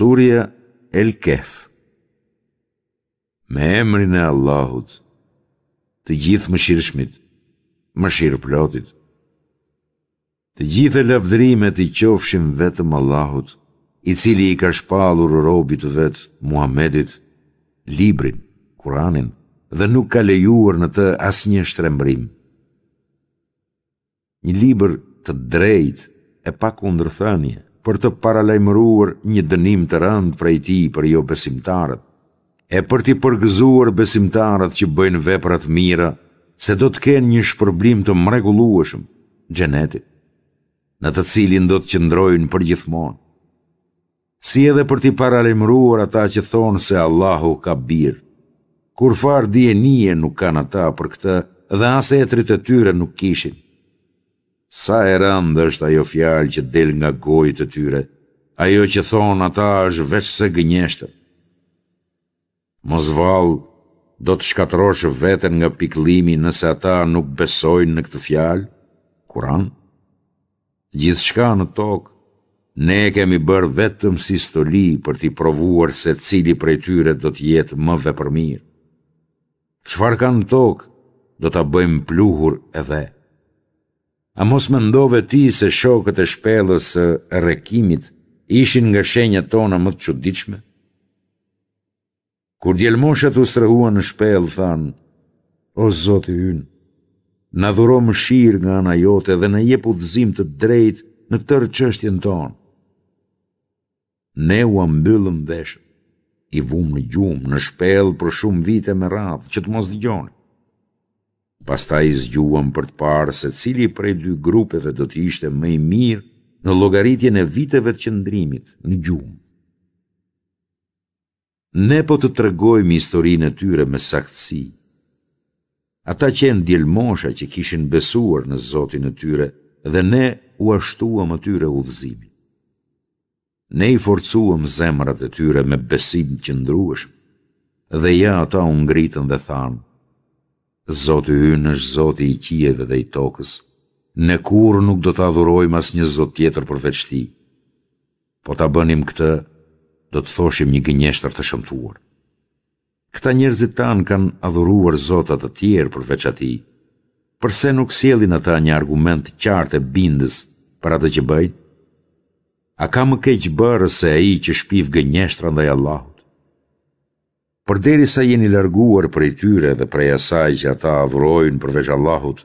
Surja El Kef Me emrin e Allahut Të gjithë më shirë shmit Më shirë plotit Të gjithë e lavdrimet i qofshim vetëm Allahut I cili i ka shpalur robit të vetë Muhammedit Librin, Kuranin Dhe nuk ka lejuar në të as një shtrembrim Një liber të drejt e pak undrëthanje për të paralajmëruar një dënim të rënd prej ti për jo besimtarët, e për ti përgëzuar besimtarët që bëjnë veprat mira, se do të kenë një shpërblim të mregulluashëm, gjenetit, në të cilin do të qëndrojnë për gjithmonë. Si edhe për ti paralimruar ata që thonë se Allahu ka birë, kur farë djenie nuk kanë ata për këtë dhe asetrit e tyre nuk kishin. Sa e rëndë është ajo fjalë që del nga gojë të tyre, ajo që thon ata është veç se gënjeshtër. Mos vallë, do të shkatrosh veten nga pikëllimi nëse ata nuk besojnë në këtë fjalë. Kur'an. Gjithçka në tokë ne kemi bër vetëm si stoli për ti provuar se cili prej tyre do të jetë më vepërmir. Çfarë kanë në tokë, do ta bëjmë pluhur edhe A mos më ndove ti se shokët e shpelës e rekimit ishin nga shenja tona më të qudichme? Kur djelmoshet u strehua në shpelë, thanë, o zotë yn, në dhuro më shirë nga ana jote dhe në jepu dhëzim të drejt në tërë qështjen tonë. Ne u ambyllëm veshët, i vumë në gjumë, në shpelë për shumë vite me radhë që të mos dhjonë. Pasta i zgjuam për të parë se cili prej dy grupeve do të ishte më i mirë në llogaritjen e viteve të qëndrimit në gjumë. Ne po të tregojmë historinë e tyre me saktësi. Ata që janë djelmosha që kishin besuar në Zotin e tyre dhe ne u ashtuam atyre udhëzimi. Ne i forcuam zemrat e tyre me besim të qëndrueshëm dhe ja ata u ngritën dhe thanë: Zotë hynë është zotë i kjeve dhe i tokës, në kur nuk do të adhurojmë as një zotë tjetër përveç ti. Po të bënim këtë, do të thoshim një gënjeshtër të shëmtuar. Këta njerëzit tanë kanë adhuruar zotat të tjerë përveç ati, përse nuk sielin ata një argument qartë e bindës për atë që bëjnë? A ka më keqë bërë se e i që shpiv gënjeshtër ndaj Allahu? Për deri sa jeni larguar për e tyre dhe prej asaj që ata adhrojnë përveç Allahut,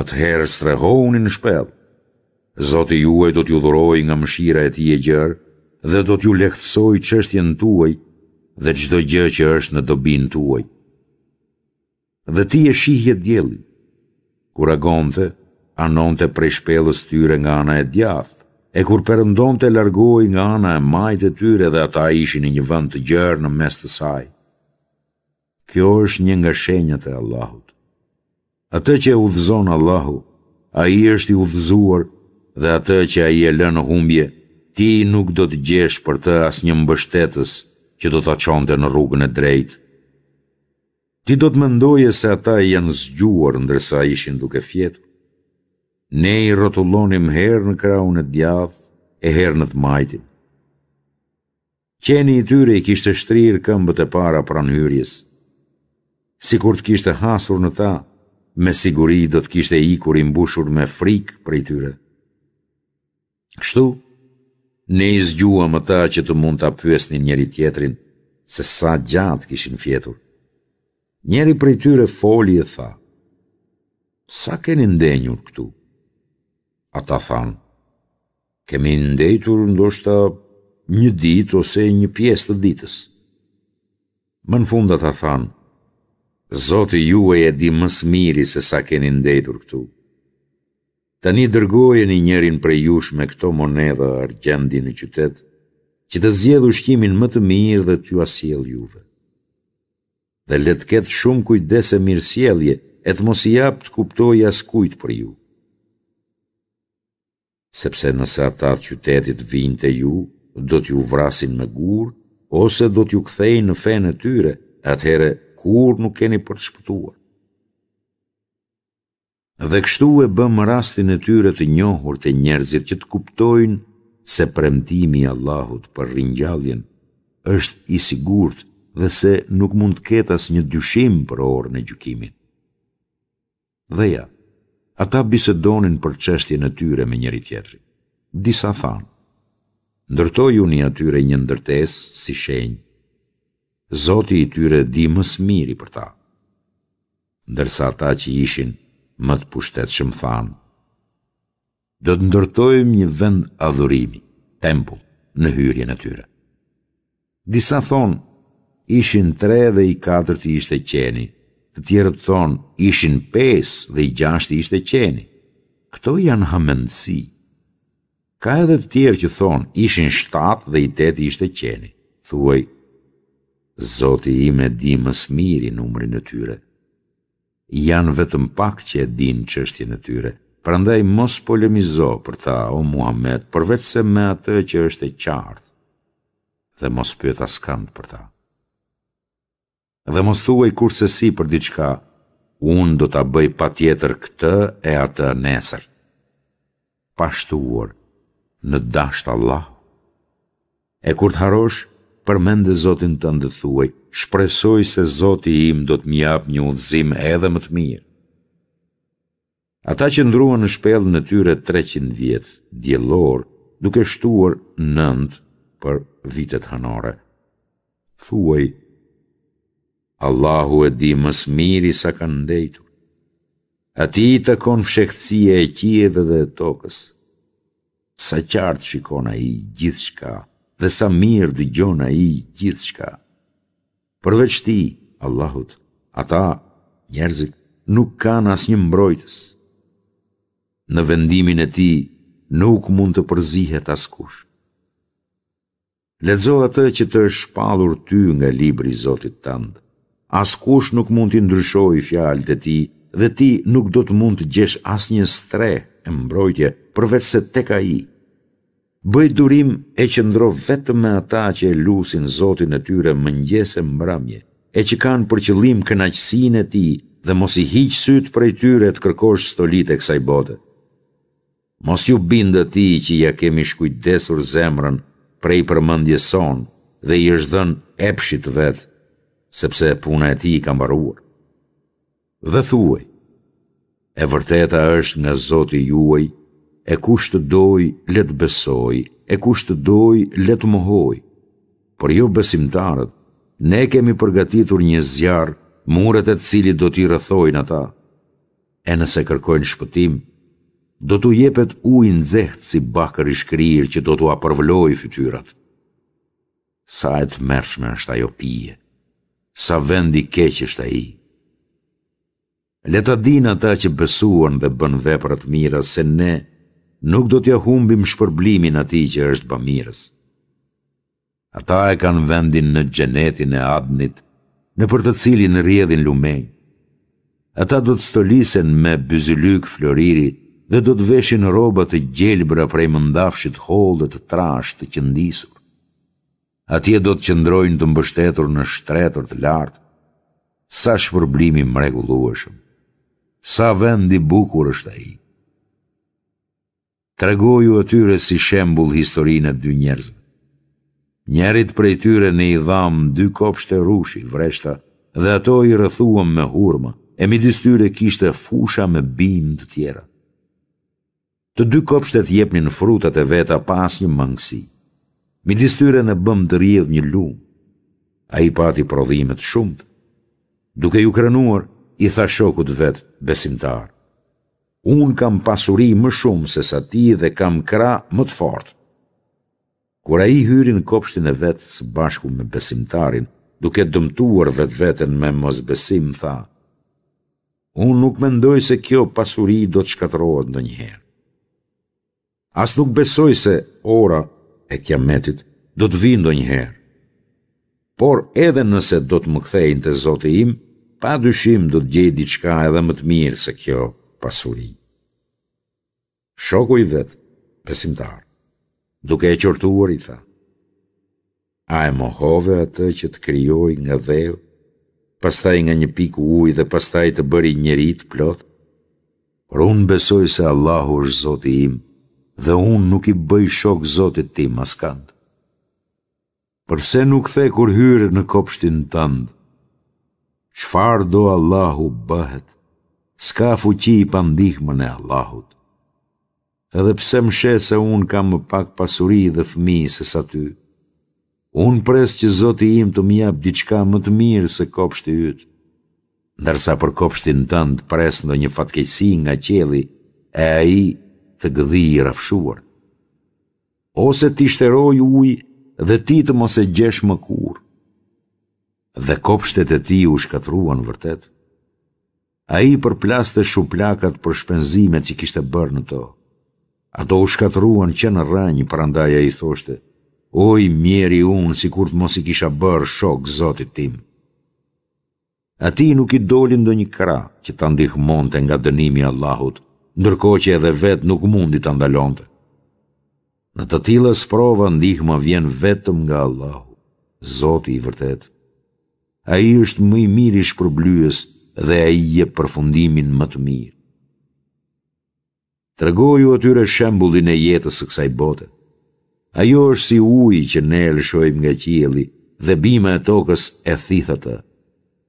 atëherë strehoni në shpel. Zoti juaj do t'ju dhuroj nga mëshira e ti e gjërë dhe do t'ju lehtësoj qështjen tuaj dhe qdo gjë që është në dobin tuaj. Dhe ti e shihje djeli, kur agonte, anonte prej shpelës tyre nga ana e djathë, e kur përëndon të largohi nga ana e majtë e tyre dhe ata ishin i një vënd të gjërë në mes të sajë. Kjo është një nga shenjët e Allahut. Ate që e Allahu, a i është i uvzuar dhe ate që a i e lënë humbje, ti nuk do të gjesh për të as një mbështetës që do të qonte në rrugën e drejtë. Ti do të mendoje se ata i janë zgjuar ndërsa ishin duke fjetë. Ne i rotullonim herë në kraun e djathë e herë në të majtim. Qeni i tyre i kishtë shtrirë këmbët e para pranë hyrjesë, Si kur të kishtë hasur në ta, me siguri do të kishtë e ikur imbushur me frikë për i tyre. Kështu, ne izgjua më ta që të mund të apjes një njëri tjetrin, se sa gjatë kishin fjetur. Njëri për i tyre foli e tha, sa keni ndenjur këtu? A ta thanë, kemi ndetur ndoshta një ditë ose një pjesë të ditës. Më në funda ta thanë, Zotë ju e e di mësë miri se sa keni ndetur këtu. Tani një dërgojë një njërin për jush me këto monedha argjendi në qytet, që të zjedh ushqimin shkimin më të mirë dhe t'ju asiel juve. Dhe letë ketë shumë kujtese mirë sielje, e të mos i apë të kuptoj as kujtë për ju. Sepse nësa ta të qytetit vinë të ju, do t'ju vrasin me gurë, ose do t'ju kthejnë në fenë të tyre, atëhere kur nuk keni për të shpëtuar. Dhe kështu e bëm rastin e tyre të njohur të njerëzit që të kuptojnë se premtimi Allahut për rinjalljen është i sigurt dhe se nuk mund të ketas një dyshim për orë në gjukimin. Dhe ja, ata bisedonin për qeshtje në tyre me njëri tjetëri. Disa thanë, ndërtoj unë i atyre një ndërtes si shenjë, Zoti i tyre di mësë miri për ta. Ndërsa ta që ishin më të pushtet shëmë thanë, do të ndërtojmë një vend adhurimi, tempull, në hyrje në tyre. Disa thonë, ishin tre dhe i katër të ishte qeni, të të thonë, ishin pes dhe i gjasht të ishte qeni. Këto janë hamendësi. Ka edhe të tjerë që thonë, ishin shtatë dhe i tetë ishte qeni. Thuaj, Zoti i me di mës miri umri në tyre. Janë vetëm pak që e din qështje në tyre, prandaj mos polemizo për ta, o Muhammed, përveç se me atë që është e qartë, dhe mos pyta skand për ta. Dhe mos thuaj kurse si për diçka, unë do t'a bëj pa tjetër këtë e atë nesër. Pashtuar, në dasht Allah, e kur të harosh, përmende Zotin të ndëthuaj, shpresoj se Zoti im do të mjap një udhëzim edhe më të mirë. Ata që ndruan në shpel në tyre 300 vjetë, djelor, duke shtuar nëndë për vitet hanore, thuaj, Allahu e di më smiri sa kanë ndejtu. A ti i të konë fshekëcije e kjeve dhe e tokës, sa qartë shikona i gjithë shka, dhe sa mirë dhe gjona i gjithë shka. Përveç ti, Allahut, ata, njerëzit, nuk kanë asë një mbrojtës. Në vendimin e ti, nuk mund të përzihet askush. Ledzo atë që të shpalur ty nga libri Zotit tëndë. Askush nuk mund të ndryshoj fjalë të ti, dhe ti nuk do të mund të gjesh asë një streh e mbrojtje përveç se teka i bëj durim e që ndro vetëm me ata që e lusin Zotin e tyre mëngjes e mbramje, e që kanë për qëllim kënaqësin e ti dhe mos i hiqë sytë prej tyre të kërkosh stolit e kësaj bote. Mos ju bindë ti që ja kemi shkujtdesur zemrën prej përmëndje dhe i është dhën epshit vetë, sepse puna e ti i kam baruar. Dhe thuaj, e vërteta është nga Zotin juaj, e kusht të doj, let besoj, e kusht të doj, let mohoj. Për jo besimtarët, ne kemi përgatitur një zjarë, muret e cili do t'i rëthojnë ata. E nëse kërkojnë shpëtim, do t'u jepet ujnë dzehtë si bakër i shkrirë që do t'u apërvloj fytyrat. Sa e të mërshme është ajo pije, sa vendi keqë është aji. Leta dinë ata që besuan dhe bën veprat mira se ne nuk do t'ja humbim shpërblimin ati që është bëmirës. Ata e kanë vendin në gjenetin e adnit, në për të cilin rjedhin lumej. Ata do të stolisen me byzylyk floriri dhe do të veshin robët të gjelbra prej mëndafshit holdë të trasht të qëndisur. Atje do të qëndrojnë të mbështetur në shtretur të lartë, sa shpërblimi mregulluashëm, sa vendi bukur është a i tragoju atyre si shembul historinë dy njerëzë. Njerit prej tyre në i dhamë dy kopshte rushi, vreshta, dhe ato i rëthuam me hurma, e midis tyre kishte fusha me bim të tjera. Të dy kopshtet jepnin frutat e veta pas një mangësi. Midis tyre në bëm të rjedh një lumë. A i pati prodhimet shumët, duke ju krenuar, i tha shokut vetë besimtarë unë kam pasuri më shumë se sa ti dhe kam kra më të fortë. Kura i hyri në kopshtin e vetë së bashku me besimtarin, duke dëmtuar vetë vetën me mos besim, tha, unë nuk mendoj se kjo pasuri do të shkatrohet në njëherë. As nuk besoj se ora e kiametit do të vindo njëherë. Por edhe nëse do të më kthejnë të zote im, pa dyshim do të gjej diçka edhe më të mirë se kjo pasurinë shoku i vetë, pesimtar, duke e qërtuar i tha, a e mohove atë që të kryoj nga dheu, pastaj nga një pikë uj dhe pastaj të bëri njerit plot, por unë besoj se Allahu është zoti im, dhe unë nuk i bëj shok zotit tim askant. Përse nuk the kur hyre në kopshtin tëndë, qfar do Allahu bëhet, s'ka fuqi i pandihme në Allahut edhe pse më shë se unë kam më pak pasuri dhe fëmi se sa ty. Unë presë që zoti im të mjabë diçka më të mirë se kopshti ytë. Ndërsa për kopshtin të pres presë ndo një fatkesi nga qeli, e a i të gëdhi i rafshuar. Ose ti shteroj ujë dhe ti të mos e gjesh më kur. Dhe kopshtet e ti u shkatruan vërtet. A i për plaste shuplakat për shpenzimet që kishte bërë në tohë. Ato u shkatruan që në rani, përandaja i thoshte, oj, mjeri unë, si kur të mos i kisha bërë shok zotit tim. A ti nuk i dolin do një kra, që të ndihmonte nga dënimi Allahut, ndërko që edhe vetë nuk mundi të ndalonte. Në të tila sprova prova, ndihma vjen vetëm nga Allahut, zotit i vërtet. A i është mëj mirish për blyës dhe a i je përfundimin më të mirë të regoju atyre shembulin e jetës së kësaj bote. Ajo është si ujë që ne lëshojmë nga qili dhe bima e tokës e thithëtë,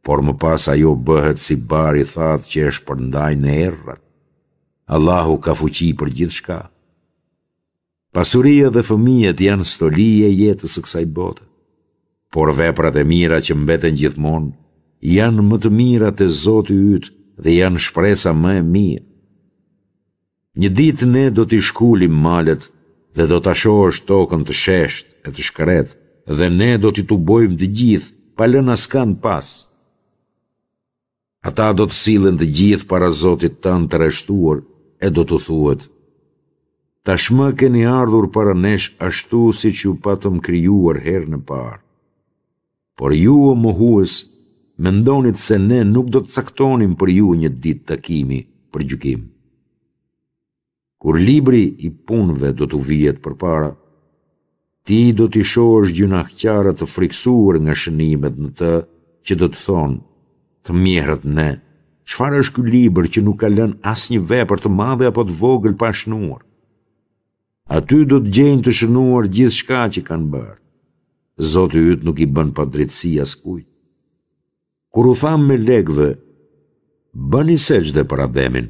por më pas ajo bëhet si bari thadhë që është përndaj në errat. Allahu ka fuqi për gjithë shka. Pasuria dhe fëmijet janë stoli e jetës së kësaj bote, por veprat e mira që mbeten gjithmonë janë më të mira të zotë ytë dhe janë shpresa më e mirë. Një ditë ne do t'i shkullim malet dhe do t'a shohë tokën të shesht e të shkret dhe ne do t'i tubojmë të gjithë pa lën askan pas. Ata do të silen të gjithë para Zotit tanë të reshtuar e do të thuet. Ta shmë keni ardhur para nesh ashtu si që patëm kryuar herë në parë. Por ju o muhues, mendonit se ne nuk do të saktonim për ju një ditë takimi për gjukimë kur libri i punve do të vijet për para, ti do t'i është gjunah këtjarët të friksuar nga shënimet në të që do të thonë të mjerët ne, qëfar është ky libër që nuk ka lën as një vepër të madhe apo të vogël pa shënuar? Aty do të gjenë të shënuar gjithë shka që kanë bërë. Zotë i ytë nuk i bën pa drejtësi as kujtë. Kur u thamë me legve, bëni dhe për ademin,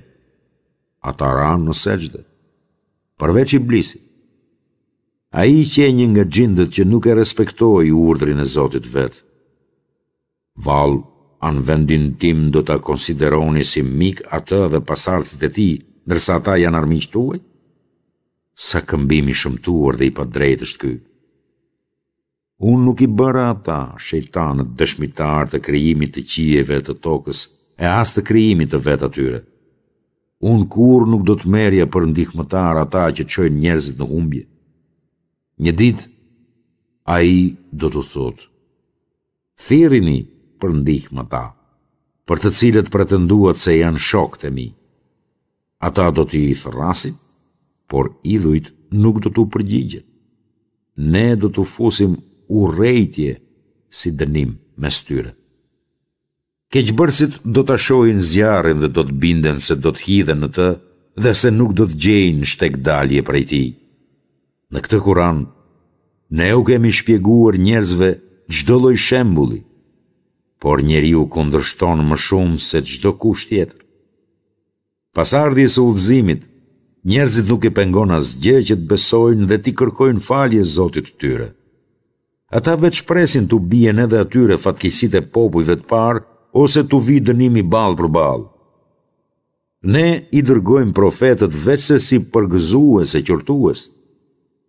ata ranë në seqde, përveq i blisit. A i qenjë nga gjindët që nuk e respektoj urdrin e Zotit vetë. Val, anë vendin tim do të konsideroni si mik atë dhe pasartës e ti, nërsa ata janë armiqtuaj? Sa këmbimi shumtuar dhe i pa drejt është kë. Unë nuk i bëra ata, shejtanët dëshmitar të krijimit të qijeve të tokës, e as të krijimit të vetë atyre unë kur nuk do të merja për ndihmëtar ata që qojnë njerëzit në humbje. Një dit, a i do të thotë, thirini për ndihmëta, për të cilët pretenduat se janë shok të mi. Ata do t'i i thrasin, por idhujt nuk do t'u përgjigje. Ne do t'u fusim u rejtje si dënim me styret. Keqëbërësit do të shojnë zjarën dhe do të binden se do të hidhen në të dhe se nuk do të gjejnë shtek dalje prej ti. Në këtë kuran, ne u kemi shpjeguar njerëzve gjdo loj shembuli, por njeri u kundrështonë më shumë se gjdo kusht tjetër. Pas ardhje së uvzimit, njerëzit nuk e pengon as gjë që të besojnë dhe ti kërkojnë falje zotit të tyre. Ata veç presin të bjen edhe atyre fatkisit e popujve të parë, ose të vi dënimi balë për balë. Ne i dërgojmë profetet vese si përgëzues e qërtuës,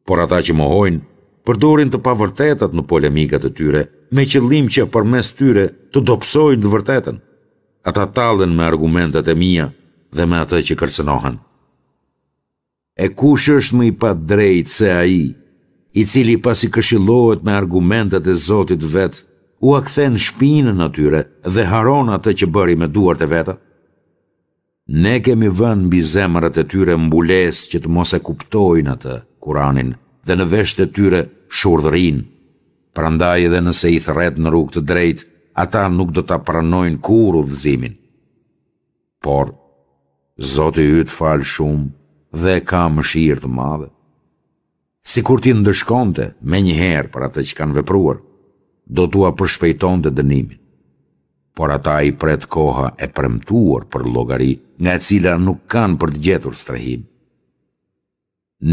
por ata që mohojnë përdorin të pavërtetat në polemikat e tyre, me qëllim që për mes tyre të dopsojnë dë vërtetën. Ata talën me argumentet e mija dhe me ata që kërcenohen. E kush është më i pa drejt se a i, i cili pas i këshilohet me argumentet e Zotit vetë, u a kthen shpinën në tyre dhe haron atë që bëri me duart e veta? Ne kemi vën bi zemrët e tyre mbules që të mos e kuptojnë atë kuranin dhe në vesht e tyre shurdhërin. Prandaj edhe nëse i thret në rrug të drejt, ata nuk do të pranojnë kur u dhëzimin. Por, zote i të falë shumë dhe ka mëshirë të madhe. Si kur ti ndëshkonte me njëherë për atë që kanë vepruar, do t'ua përshpejton dhe dënimin. Por ata i pret koha e premtuar për logari, nga cila nuk kanë për të gjetur strehim.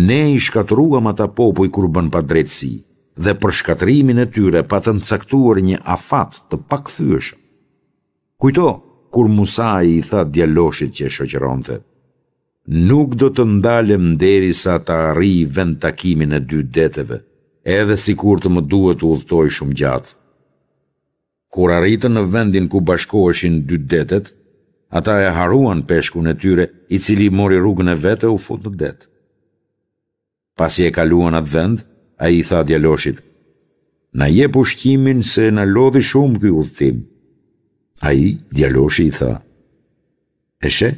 Ne i shkatruam ata popuj kur bën pa drejtësi, dhe për shkatrimin e tyre pa të nëcaktuar një afat të pak Kujto, kur Musa i tha djeloshit që e shoqeronte, nuk do të ndalem deri sa të arri vend takimin e dy deteve, edhe si kur të më duhet u dhëtoj shumë gjatë. Kur arritën në vendin ku bashkoheshin dy detet, ata e haruan peshku në tyre i cili mori rrugën e vete u fut në det. Pasi e kaluan atë vend, a i tha djeloshit, na je pushkimin se na lodhi shumë kjo udhëtim. A i, djeloshi, i tha, e she?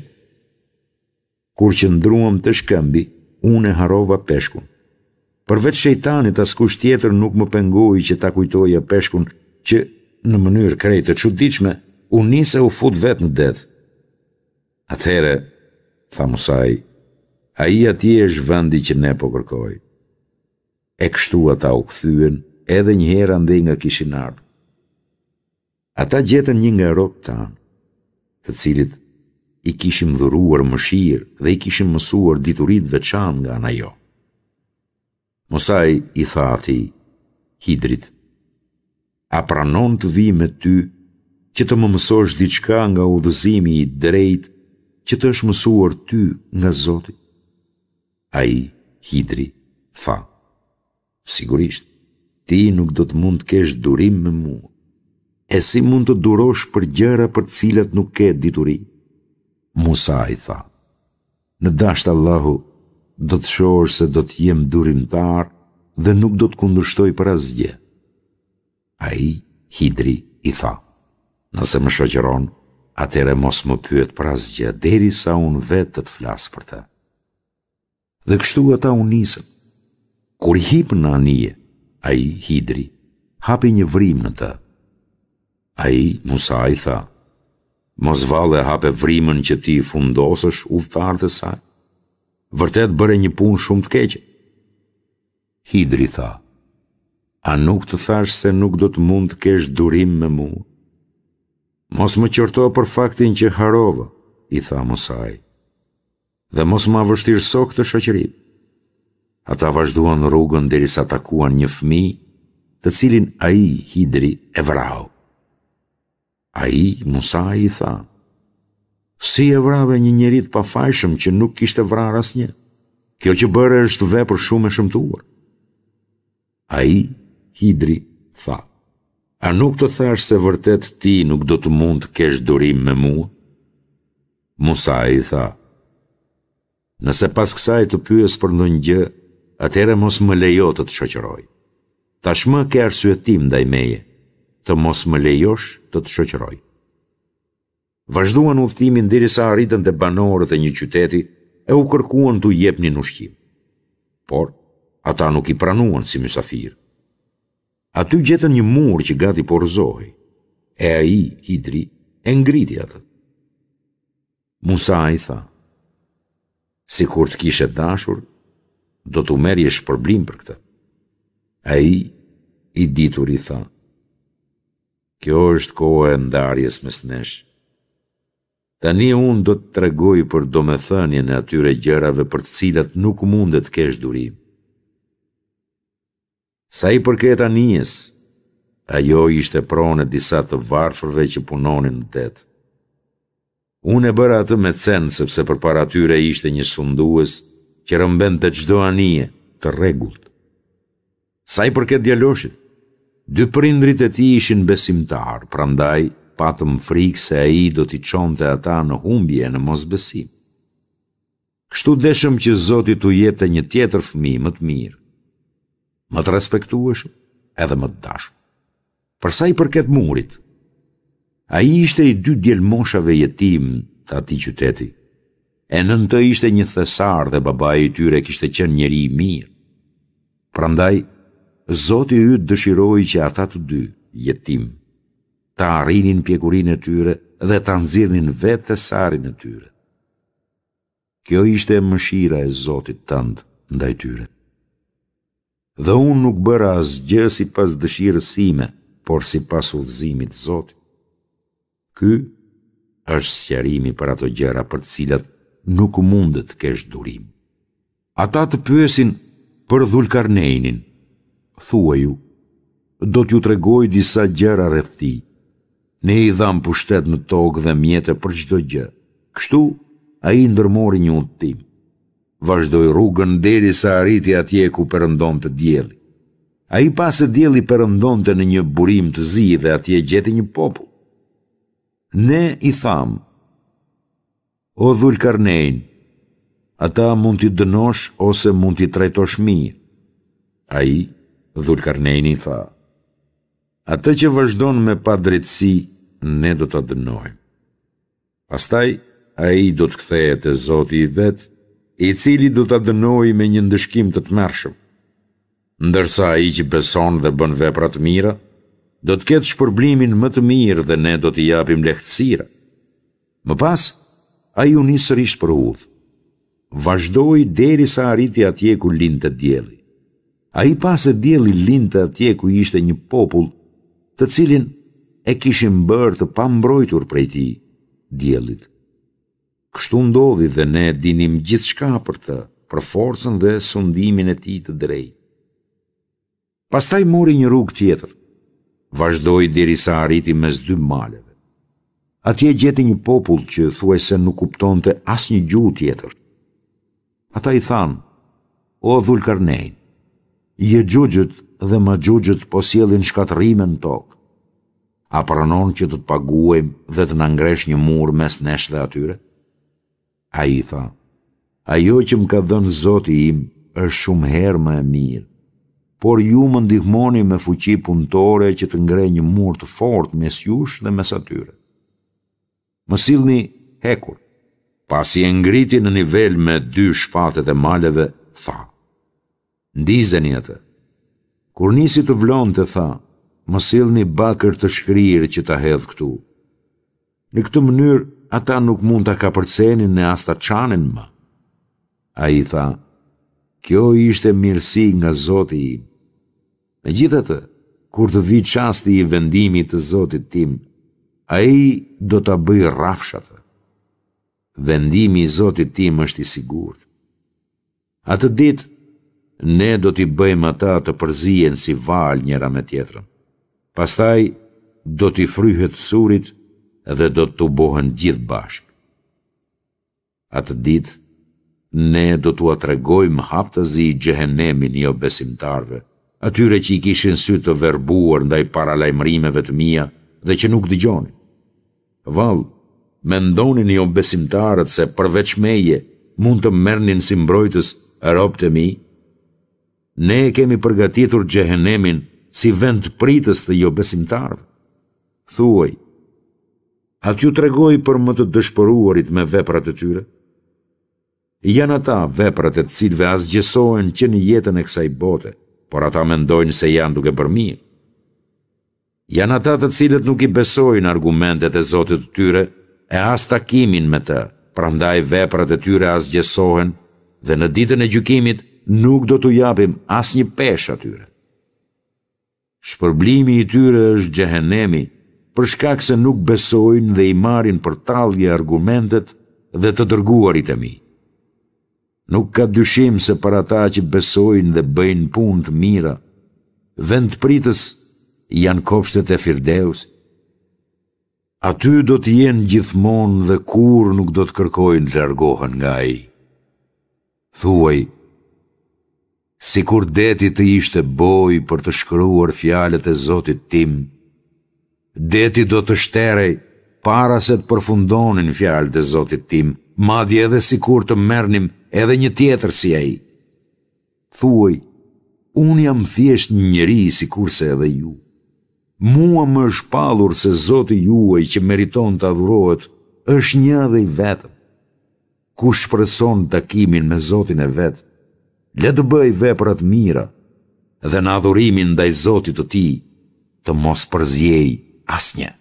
Kur që ndruam të shkëmbi, unë e harova peshkun përveç vetë shejtanit as kusht tjetër nuk më pengoi që ta kujtoja peshkun që në mënyrë krejtë të çuditshme u nisë u fut vet në det. Atëherë, tha Musaj, i atje është vendi që ne po kërkoj. E kështu ata u kthyen edhe një herë andej nga kishin ardhur. Ata gjetën një nga ropë tanë, të cilit i kishim dhuruar mëshirë dhe i kishim mësuar diturit të veçantë nga ana jote. Mosaj i tha ati, Hidrit, a pranon të vi me ty që të më mësosh diçka nga udhëzimi i drejt që të është mësuar ty nga Zotit? A i, Hidri, fa, sigurisht, ti nuk do të mund të kesh durim me mua, e si mund të durosh për gjëra për cilat nuk ke dituri? Musa i tha, në dashtë Allahu, do të shohër se do të jem durimtar dhe nuk do të kundërshtoj për azgje. A i, Hidri, i tha, nëse më shoqëron, atere mos më pyet për azgje, deri sa unë vetë të të për të. Dhe kështu ata unë nisëm, kur i në anije, a i, Hidri, hapi një vrim në të. A i, Musa, i tha, mos vale hape vrimën që ti fundosësh uftartë e vërtet bëre një punë shumë të keqe. Hidri tha, a nuk të thash se nuk do të mund të kesh durim me mu? Mos më qërto për faktin që harovë, i tha Musaj, dhe mos më avështirë so këtë shoqërit. Ata vazhduan rrugën dheri sa takuan një fmi, të cilin a i, Hidri, e vrau. A i, Musaj, i tha, si e vrave një njerit pa fajshëm që nuk kishte vrar as një. Kjo që bërë është vepër shumë e shumëtuar. A i, Hidri, tha, a nuk të thash se vërtet ti nuk do të mund të kesh durim me mua? Musa i tha, nëse pas kësaj të pyës për në një gjë, atere mos më lejo të të shoqëroj. Tashmë ke i meje, të mos më lejosh të të shëqëroj vazhduan udhëtimin derisa arritën te banorët e një qyteti e u kërkuan të jepnin ushqim. Por ata nuk i pranuan si mysafir. Aty gjetën një mur që gati porzohej. E ai Hidri e ngriti atë. Musa i tha: Si kur të kishe dashur, do të e shpërblim për këtë. A i, i ditur i tha, kjo është kohë e ndarjes mes neshë. Tani unë do të tregoj për domethënje në atyre gjërave për të cilat nuk mundet të kesh durim. Sa i përket anijes, ajo ishte pronë disa të varfërve që punonin në det. Unë e bëra atë me cenë sepse për para tyre ishte një sunduës që rëmbend të gjdo anije të regullt. Sa i përket djeloshit, dy përindrit e ti ishin besimtar, prandaj patëm frikë se a i do t'i të ata në humbje në mos besim. Kështu deshëm që Zotit t'u jetë një tjetër fëmi më të mirë, më të respektuash edhe më të dashu. Përsa i përket murit, a i ishte i dy djelmoshave jetim të ati qyteti, e nën të ishte një thesar dhe baba i tyre kishte qenë njeri i mirë. Prandaj, Zotit yt dëshiroj që ata të dy jetimë, ta rinin pjekurin e tyre dhe ta nxirrnin vetë sarin e tyre. Kjo ishte mëshira e Zotit tënd ndaj tyre. Dhe unë nuk bëra as gjë si pas dëshirës sime, por si pas ullzimit Zotit. Ky është sëqerimi për ato gjëra për të cilat nuk mundet kesh durim. Ata të pyesin për dhulkarnejnin, thua ju, do t'ju tregoj disa gjëra rëfti. Ne i dham pushtet në tokë dhe mjetë për çdo gjë. Kështu, a i ndërmori një udhëtim. Vashdoj rrugën deri sa arriti atje ku përëndon të djeli. A i pasë djeli përëndon të në një burim të zi dhe atje gjeti një popu. Ne i tham, o dhull ata mund t'i dënosh ose mund t'i trajtosh mirë. A i dhull i tham atë që vazhdon me dretësi, ne do ta dënojmë. Pastaj ai do të kthehet te Zoti i vet, i cili do ta dënojë me një ndëshkim të tmerrshëm. Ndërsa ai që beson dhe bën vepra të mira, do të ketë shpërblimin më të mirë dhe ne do t'i japim lehtësira. Më pas, a i unisër sërish për uvë. Vazhdoj deri sa arriti atje ku linë të djeli. A i pas e djeli linë të atje ku ishte një popull të cilin e kishim bërë të pambrojtur prej ti, djelit. Kështu ndodhi dhe ne dinim gjithë shka për të, për forcen dhe sundimin e ti të drejt. Pastaj mori një rrug tjetër, vazhdoj diri sa arriti mes dy maleve. Atje gjeti një popull që thuaj se nuk kupton të as një gju tjetër. Ata i than, o dhulkarnejn, je gjugjët dhe më gjugjët po sielin shkatrime në tokë. A pranon që të të paguem dhe të nëngresh një mur mes nesh dhe atyre? A i tha, ajo që më ka dhënë zoti im është shumë herë më e mirë, por ju më ndihmoni me fuqi punëtore që të ngre një mur të fort mes jush dhe mes atyre. Më silni hekur, pasi e ngriti në nivel me dy shpatet e maleve, tha, ndizeni atër, Kur nisi të vlonë të tha, më silë një bakër të shkrirë që të hedhë këtu. Në këtë mënyrë, ata nuk mund të kapërcenin në asta qanin më. A i tha, kjo ishte mirësi nga zoti i. Me gjithë të, kur të vi qasti i vendimit të zotit tim, a i do të bëjë rafshatë. Vendimi i zotit tim është i sigur. A të ditë, ne do t'i bëjmë ata të përzien si val njëra me tjetërën. Pastaj, do t'i fryhet surit dhe do t'u bohen gjithë bashkë. Atë dit, ne do t'u atregojmë haptazi i gjehenemin jo besimtarve, atyre që i kishin sy të verbuar ndaj paralajmërimeve të mia dhe që nuk dëgjonin. Val, me ndonin jo besimtarët se përveç meje mund të mërnin si mbrojtës e robë të mi, ne e kemi përgatitur gjehenemin si vend pritës të jo besimtarë. Thuaj, atë ju tregoj për më të dëshpëruarit me veprat e tyre? Janë ata veprat e të cilve asgjësohen që një jetën e kësaj bote, por ata mendojnë se janë duke përmi. Janë ata të cilët nuk i besojnë argumentet e zotit të tyre e as takimin me të, prandaj veprat e tyre asgjësohen dhe në ditën e gjykimit nuk do të japim as një pesh atyre. Shpërblimi i tyre është gjehenemi, përshkak se nuk besojnë dhe i marin për talje argumentet dhe të dërguarit e mi. Nuk ka dyshim se për ata që besojnë dhe bëjnë pun të mira, vend pritës janë kopshtet e firdeus. Aty do të jenë gjithmonë dhe kur nuk do të kërkojnë të largohen nga i. Thuaj, si kur deti të ishte boj për të shkruar fjalet e Zotit tim, deti do të shterej para se të përfundonin fjalet e Zotit tim, madje edhe si kur të mernim edhe një tjetër si e i. Thuaj, unë jam thjesht një njëri si kur se edhe ju. Mua më është palur se Zotit juaj që meriton të adhruat është një dhe i vetëm. Kush shpreson takimin me Zotin e vetë, le të bëj veprat mira, dhe në adhurimin dhe i zotit të ti, të mos përzjej asnjë.